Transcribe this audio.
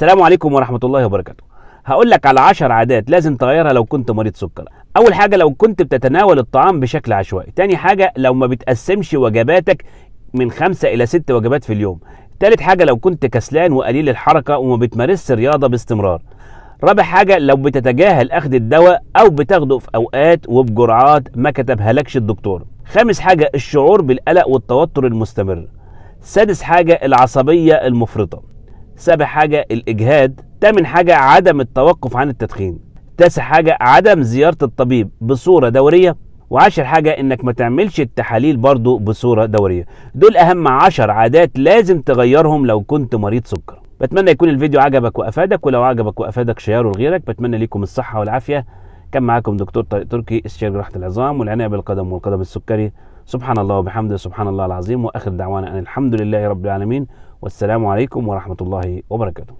السلام عليكم ورحمة الله وبركاته هقول لك على 10 عادات لازم تغيرها لو كنت مريض سكر اول حاجة لو كنت بتتناول الطعام بشكل عشوائي تاني حاجة لو ما بتقسمش وجباتك من خمسة إلى ست وجبات في اليوم تالت حاجة لو كنت كسلان وقليل الحركة وما بتمارسش رياضة باستمرار رابع حاجة لو بتتجاهل أخذ الدواء أو بتاخده في أوقات وبجرعات ما كتبها لكش الدكتور خامس حاجة الشعور بالقلق والتوتر المستمر سادس حاجة العصبية المفرطة سابع حاجة الإجهاد تامن حاجة عدم التوقف عن التدخين تاسع حاجة عدم زيارة الطبيب بصورة دورية وعشر حاجة انك ما تعملش التحاليل برضو بصورة دورية دول اهم عشر عادات لازم تغيرهم لو كنت مريض سكر بتمنى يكون الفيديو عجبك وافادك ولو عجبك وافادك شيره لغيرك بتمنى ليكم الصحة والعافية كان معاكم دكتور طارق تركي استشاري جراحه العظام والعنايه بالقدم والقدم السكري سبحان الله وبحمده سبحان الله العظيم واخر دعوانا ان الحمد لله رب العالمين والسلام عليكم ورحمه الله وبركاته